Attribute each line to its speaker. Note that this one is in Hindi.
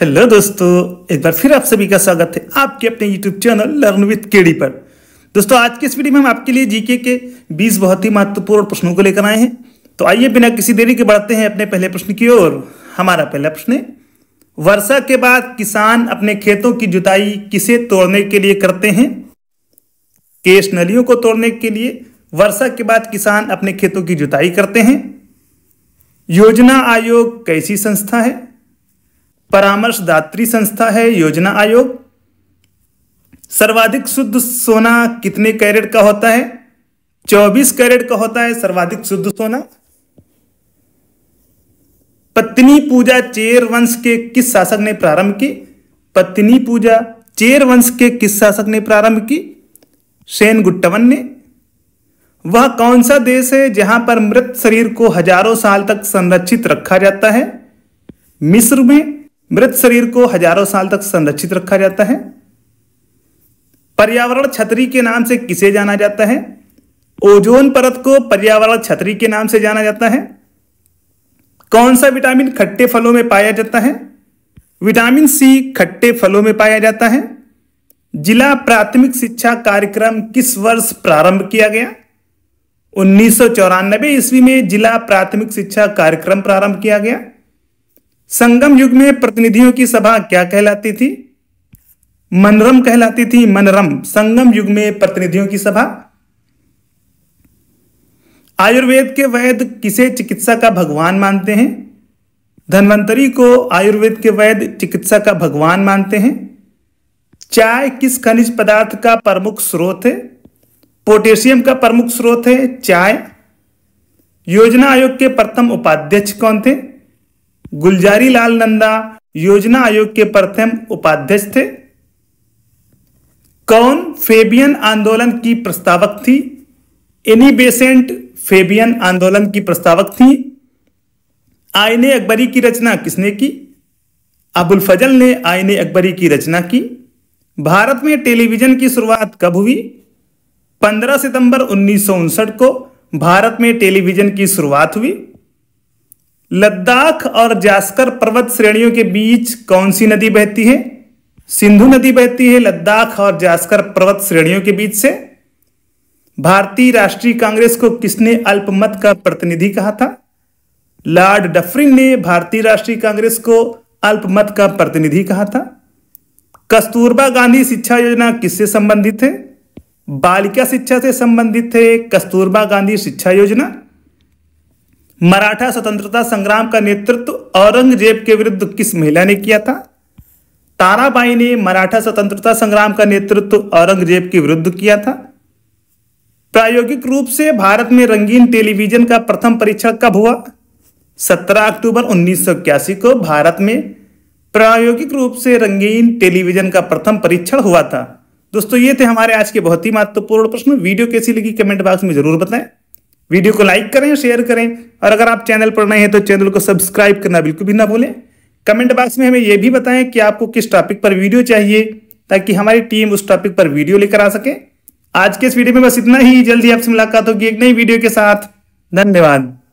Speaker 1: हेलो दोस्तों एक बार फिर आप सभी का स्वागत है आपके अपने YouTube channel learn with KD पर दोस्तों आज के इस वीडियो में हम आपके लिए जीके के 20 बहुत ही महत्वपूर्ण प्रश्नों को लेकर आए हैं तो आइए बिना किसी देरी के बढ़ते हैं अपने पहले प्रश्न की ओर हमारा पहला प्रश्न है वर्षा के बाद किसान अपने खेतों की जुताई किसे तोड़ने के लिए करते हैं केश नलियों को तोड़ने के लिए वर्षा के बाद किसान अपने खेतों की जुताई करते हैं योजना आयोग कैसी संस्था है परामर्शदात्री संस्था है योजना आयोग सर्वाधिक शुद्ध सोना कितने कैरेट का होता है 24 कैरेट का होता है सर्वाधिक शुद्ध सोना पत्नी पूजा चेर वंश के किस शासक ने प्रारंभ की पत्नी पूजा चेर वंश के किस शासक ने प्रारंभ की सेन गुट्टवन ने वह कौन सा देश है जहां पर मृत शरीर को हजारों साल तक संरक्षित रखा जाता है मिस्र में मृत शरीर को हजारों साल तक संरक्षित रखा जाता है पर्यावरण छतरी के नाम से किसे जाना जाता है ओजोन परत को पर्यावरण छतरी के नाम से जाना जाता है कौन सा विटामिन खट्टे फलों में पाया जाता है विटामिन सी खट्टे फलों में पाया जाता है जिला प्राथमिक शिक्षा कार्यक्रम किस वर्ष प्रारंभ किया गया उन्नीस ईस्वी में जिला प्राथमिक शिक्षा कार्यक्रम प्रारंभ किया गया संगम युग में प्रतिनिधियों की सभा क्या कहलाती थी मनरम कहलाती थी मनरम संगम युग में प्रतिनिधियों की सभा आयुर्वेद के वैद्य किसे चिकित्सा का भगवान मानते हैं धनवंतरी को आयुर्वेद के वैद्य चिकित्सा का भगवान मानते हैं चाय किस खनिज पदार्थ का प्रमुख स्रोत है पोटेशियम का प्रमुख स्रोत है चाय योजना आयोग के प्रथम उपाध्यक्ष कौन थे गुलजारी लाल नंदा योजना आयोग के प्रथम उपाध्यक्ष थे कौन फेबियन आंदोलन की प्रस्तावक थी एनी बेसेंट फेबियन आंदोलन की प्रस्तावक थी आयने अकबरी की रचना किसने की अबुल फजल ने आईने अकबरी की रचना की भारत में टेलीविजन की शुरुआत कब हुई 15 सितंबर उन्नीस को भारत में टेलीविजन की शुरुआत हुई लद्दाख और जास्कर पर्वत श्रेणियों के बीच कौन सी नदी बहती है सिंधु नदी बहती है लद्दाख और जास्कर पर्वत श्रेणियों के बीच से भारतीय राष्ट्रीय कांग्रेस को किसने अल्पमत का प्रतिनिधि कहा था लॉर्ड डफरिन ने भारतीय राष्ट्रीय कांग्रेस को अल्पमत का प्रतिनिधि कहा था कस्तूरबा गांधी शिक्षा योजना किससे संबंधित है बालिका शिक्षा से संबंधित है कस्तूरबा गांधी शिक्षा योजना मराठा स्वतंत्रता संग्राम का नेतृत्व औरंगजेब के विरुद्ध किस महिला ने किया था ताराबाई ने मराठा स्वतंत्रता संग्राम का नेतृत्व औरंगजेब के विरुद्ध किया था प्रायोगिक रूप से भारत में रंगीन टेलीविजन का प्रथम परीक्षण कब हुआ 17 अक्टूबर उन्नीस को भारत में प्रायोगिक रूप से रंगीन टेलीविजन का प्रथम परीक्षण हुआ था दोस्तों ये थे हमारे आज के बहुत ही महत्वपूर्ण प्रश्न वीडियो कैसी लगी कमेंट बॉक्स में जरूर बताएं वीडियो को लाइक करें शेयर करें और अगर आप चैनल पर नए हैं तो चैनल को सब्सक्राइब करना बिल्कुल भी ना भूलें कमेंट बॉक्स में हमें यह भी बताएं कि आपको किस टॉपिक पर वीडियो चाहिए ताकि हमारी टीम उस टॉपिक पर वीडियो लेकर आ सके आज के इस वीडियो में बस इतना ही जल्दी आपसे मुलाकात होगी एक नई वीडियो के साथ धन्यवाद